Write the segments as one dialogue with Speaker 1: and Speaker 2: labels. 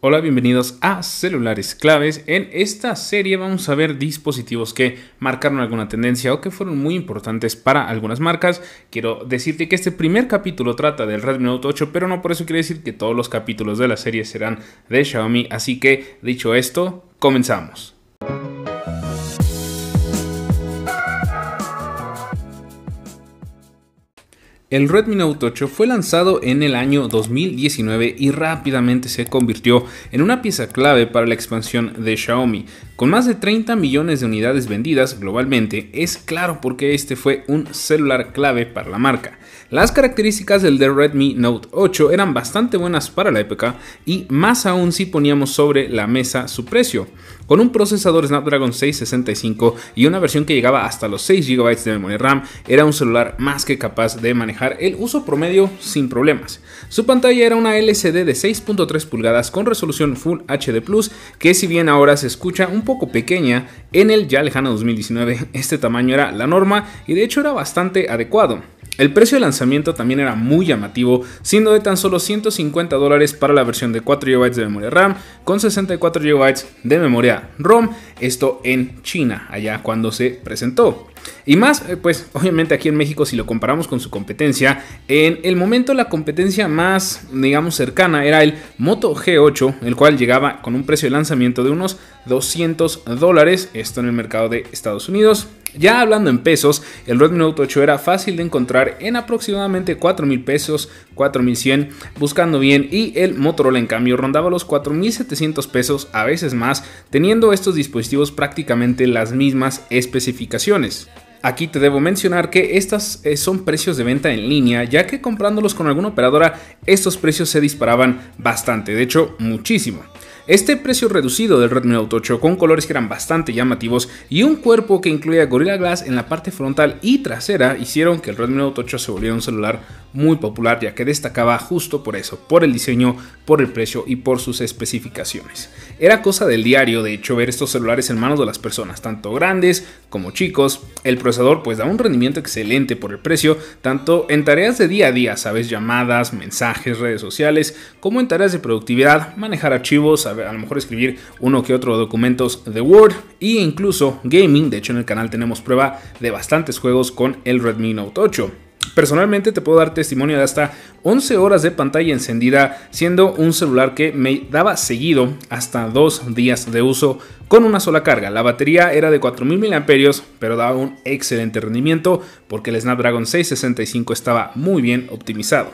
Speaker 1: Hola, bienvenidos a Celulares Claves. En esta serie vamos a ver dispositivos que marcaron alguna tendencia o que fueron muy importantes para algunas marcas. Quiero decirte que este primer capítulo trata del Redmi Note 8, pero no por eso quiere decir que todos los capítulos de la serie serán de Xiaomi. Así que, dicho esto, comenzamos. El Redmi Note 8 fue lanzado en el año 2019 y rápidamente se convirtió en una pieza clave para la expansión de Xiaomi, con más de 30 millones de unidades vendidas globalmente, es claro porque este fue un celular clave para la marca. Las características del Redmi Note 8 eran bastante buenas para la época y más aún si poníamos sobre la mesa su precio. Con un procesador Snapdragon 665 y una versión que llegaba hasta los 6 GB de memoria RAM, era un celular más que capaz de manejar el uso promedio sin problemas. Su pantalla era una LCD de 6.3 pulgadas con resolución Full HD+, Plus que si bien ahora se escucha un poco pequeña, en el ya lejano 2019 este tamaño era la norma y de hecho era bastante adecuado. El precio de lanzamiento también era muy llamativo, siendo de tan solo 150 dólares para la versión de 4 GB de memoria RAM con 64 GB de memoria ROM, esto en China, allá cuando se presentó. Y más, eh, pues obviamente aquí en México si lo comparamos con su competencia, en el momento la competencia más, digamos, cercana era el Moto G8, el cual llegaba con un precio de lanzamiento de unos 200 dólares, esto en el mercado de Estados Unidos. Ya hablando en pesos, el Redmi Note 8 era fácil de encontrar en aproximadamente $4,000 pesos, 4100, buscando bien, y el Motorola en cambio rondaba los 4700 pesos, a veces más, teniendo estos dispositivos prácticamente las mismas especificaciones. Aquí te debo mencionar que estas eh, son precios de venta en línea, ya que comprándolos con alguna operadora, estos precios se disparaban bastante, de hecho, muchísimo. Este precio reducido del Redmi Note 8 con colores que eran bastante llamativos y un cuerpo que incluía Gorilla Glass en la parte frontal y trasera hicieron que el Redmi Note 8 se volviera un celular muy popular ya que destacaba justo por eso, por el diseño, por el precio y por sus especificaciones. Era cosa del diario de hecho ver estos celulares en manos de las personas, tanto grandes como chicos. El procesador pues da un rendimiento excelente por el precio, tanto en tareas de día a día, sabes, llamadas, mensajes, redes sociales, como en tareas de productividad, manejar archivos, saber a lo mejor escribir uno que otro documentos de Word e incluso gaming. De hecho, en el canal tenemos prueba de bastantes juegos con el Redmi Note 8. Personalmente te puedo dar testimonio de hasta 11 horas de pantalla encendida, siendo un celular que me daba seguido hasta dos días de uso con una sola carga. La batería era de 4000 mAh, pero daba un excelente rendimiento porque el Snapdragon 665 estaba muy bien optimizado.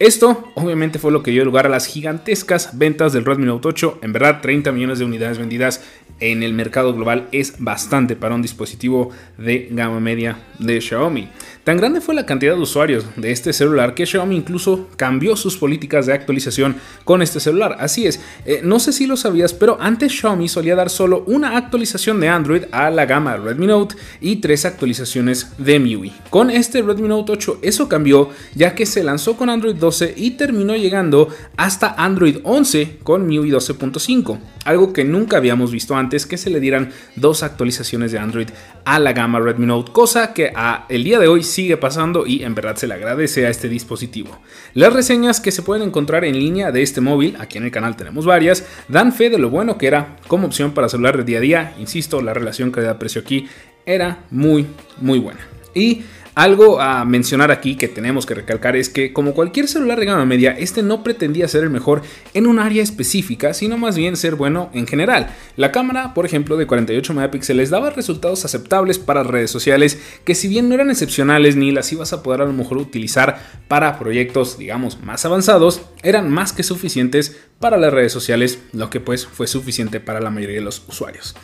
Speaker 1: Esto obviamente fue lo que dio lugar a las gigantescas ventas del Redmi Note 8. En verdad, 30 millones de unidades vendidas en el mercado global es bastante para un dispositivo de gama media de Xiaomi. Tan grande fue la cantidad de usuarios de este celular que Xiaomi incluso cambió sus políticas de actualización con este celular. Así es, eh, no sé si lo sabías, pero antes Xiaomi solía dar solo una actualización de Android a la gama Redmi Note y tres actualizaciones de MIUI. Con este Redmi Note 8 eso cambió ya que se lanzó con Android 12 y terminó llegando hasta Android 11 con MIUI 12.5, algo que nunca habíamos visto antes que se le dieran dos actualizaciones de Android a la gama Redmi Note, cosa que a el día de hoy sigue pasando y en verdad se le agradece a este dispositivo. Las reseñas que se pueden encontrar en línea de este móvil, aquí en el canal tenemos varias, dan fe de lo bueno que era como opción para celular de día a día. Insisto, la relación calidad-precio aquí era muy, muy buena. Y algo a mencionar aquí que tenemos que recalcar es que como cualquier celular de gama media, este no pretendía ser el mejor en un área específica, sino más bien ser bueno en general. La cámara, por ejemplo, de 48 megapíxeles daba resultados aceptables para redes sociales que si bien no eran excepcionales ni las ibas a poder a lo mejor utilizar para proyectos, digamos, más avanzados, eran más que suficientes para las redes sociales, lo que pues fue suficiente para la mayoría de los usuarios.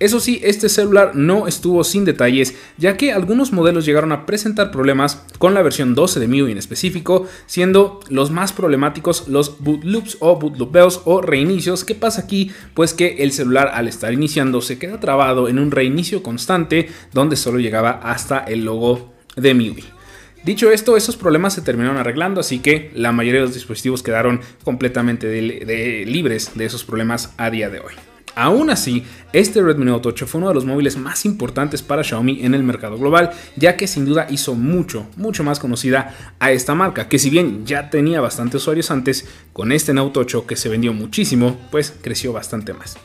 Speaker 1: Eso sí, este celular no estuvo sin detalles, ya que algunos modelos llegaron a presentar problemas con la versión 12 de MIUI en específico, siendo los más problemáticos los boot loops o boot o reinicios. ¿Qué pasa aquí? Pues que el celular al estar iniciando se queda trabado en un reinicio constante donde solo llegaba hasta el logo de MIUI. Dicho esto, esos problemas se terminaron arreglando, así que la mayoría de los dispositivos quedaron completamente libres de esos problemas a día de hoy. Aún así, este Redmi Note 8 fue uno de los móviles más importantes para Xiaomi en el mercado global, ya que sin duda hizo mucho, mucho más conocida a esta marca, que si bien ya tenía bastantes usuarios antes, con este Note 8 que se vendió muchísimo, pues creció bastante más.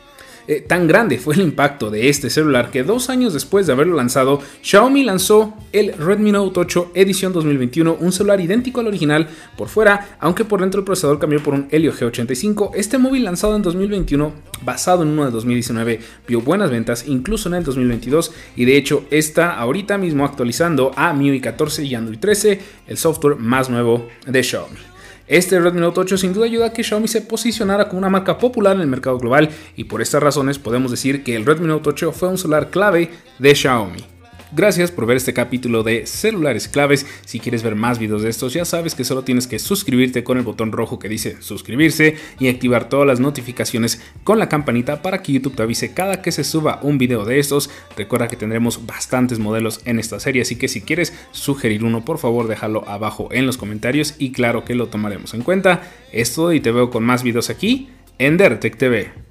Speaker 1: Eh, tan grande fue el impacto de este celular que dos años después de haberlo lanzado, Xiaomi lanzó el Redmi Note 8 edición 2021, un celular idéntico al original por fuera, aunque por dentro el procesador cambió por un Helio G85. Este móvil lanzado en 2021, basado en uno de 2019, vio buenas ventas incluso en el 2022 y de hecho está ahorita mismo actualizando a MIUI 14 y Android 13, el software más nuevo de Xiaomi. Este Redmi Note 8 sin duda ayuda a que Xiaomi se posicionara como una marca popular en el mercado global y por estas razones podemos decir que el Redmi Note 8 fue un celular clave de Xiaomi. Gracias por ver este capítulo de celulares claves. Si quieres ver más videos de estos, ya sabes que solo tienes que suscribirte con el botón rojo que dice suscribirse y activar todas las notificaciones con la campanita para que YouTube te avise cada que se suba un video de estos. Recuerda que tendremos bastantes modelos en esta serie, así que si quieres sugerir uno, por favor déjalo abajo en los comentarios y claro que lo tomaremos en cuenta. Es todo y te veo con más videos aquí en Dertech TV.